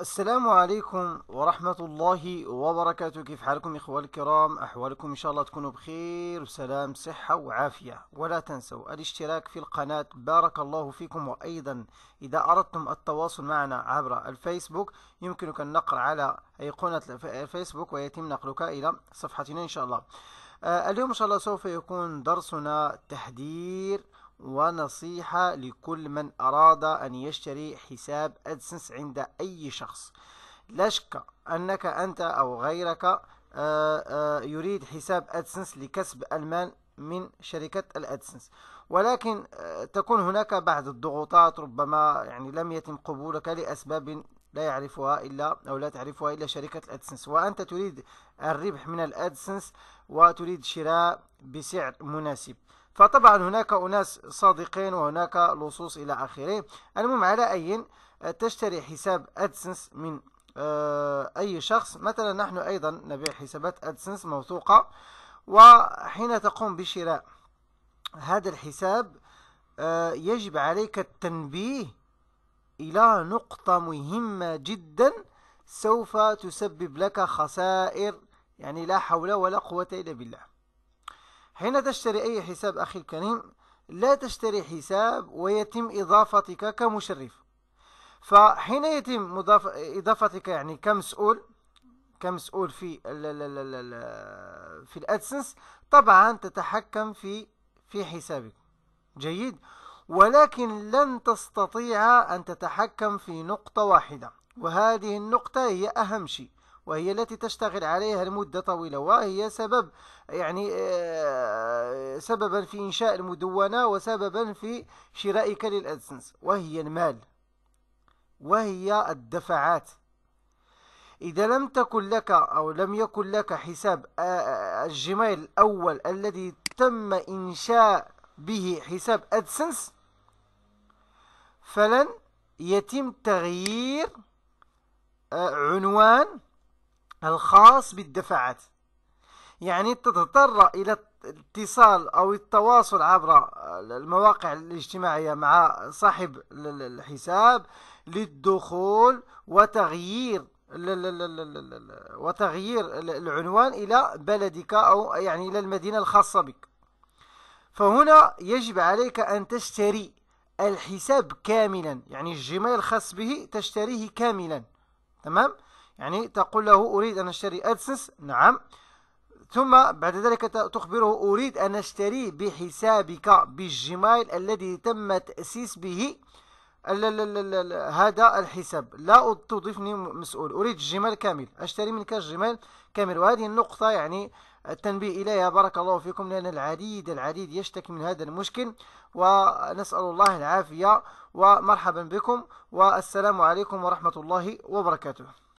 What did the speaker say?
السلام عليكم ورحمة الله وبركاته كيف حالكم إخوان الكرام أحوالكم إن شاء الله تكونوا بخير وسلام صحة وعافية ولا تنسوا الاشتراك في القناة بارك الله فيكم وأيضا إذا أردتم التواصل معنا عبر الفيسبوك يمكنك النقر على أيقونة الفيسبوك ويتم نقلك إلى صفحتنا إن شاء الله آه، اليوم إن شاء الله سوف يكون درسنا تحذير ونصيحة لكل من أراد أن يشتري حساب أدسنس عند أي شخص لا شك أنك أنت أو غيرك آه، آه، يريد حساب أدسنس لكسب المال من شركة الأدسنس ولكن آه، تكون هناك بعض الضغوطات ربما يعني لم يتم قبولك لأسباب لا يعرفها إلا أو لا تعرفها إلا شركة الأدسنس وأنت تريد الربح من الأدسنس وتريد شراء بسعر مناسب فطبعا هناك أناس صادقين وهناك لصوص إلى آخره المهم على أي تشتري حساب أدسنس من آه، أي شخص مثلا نحن أيضا نبيع حسابات أدسنس موثوقة وحين تقوم بشراء هذا الحساب آه، يجب عليك التنبيه إلى نقطة مهمة جدا سوف تسبب لك خسائر يعني لا حول ولا قوة إلا بالله حين تشتري أي حساب أخي الكريم لا تشتري حساب ويتم إضافتك كمشرف فحين يتم مضاف... إضافتك يعني كمسؤول كمسؤول في ال في الأدسنس طبعا تتحكم في في حسابك جيد ولكن لن تستطيع أن تتحكم في نقطة واحدة وهذه النقطة هي أهم شيء وهي التي تشتغل عليها لمدة طويلة وهي سبب يعني آه، سببا في إنشاء المدونة وسببا في شرائك للأدسنس وهي المال وهي الدفعات إذا لم تكن لك أو لم يكن لك حساب آه، آه، الجيميل الأول الذي تم إنشاء به حساب أدسنس فلن يتم تغيير عنوان الخاص بالدفعات يعني تضطر إلى الاتصال أو التواصل عبر المواقع الاجتماعية مع صاحب الحساب للدخول وتغيير وتغيير العنوان إلى بلدك أو يعني إلى المدينة الخاصة بك فهنا يجب عليك أن تشتري الحساب كاملا يعني الجيميل الخاص به تشتريه كاملا تمام؟ يعني تقول له أريد أن أشتري أدسس نعم ثم بعد ذلك تخبره أريد أن أشتري بحسابك بالجمايل الذي تم تأسيس به لا لا لا لا هذا الحساب لا تضيفني مسؤول أريد الجمال كامل أشتري منك الجمال كامل وهذه النقطة يعني التنبيه إليها بارك الله فيكم لأن العديد العديد يشتكي من هذا المشكل ونسأل الله العافية ومرحبا بكم والسلام عليكم ورحمة الله وبركاته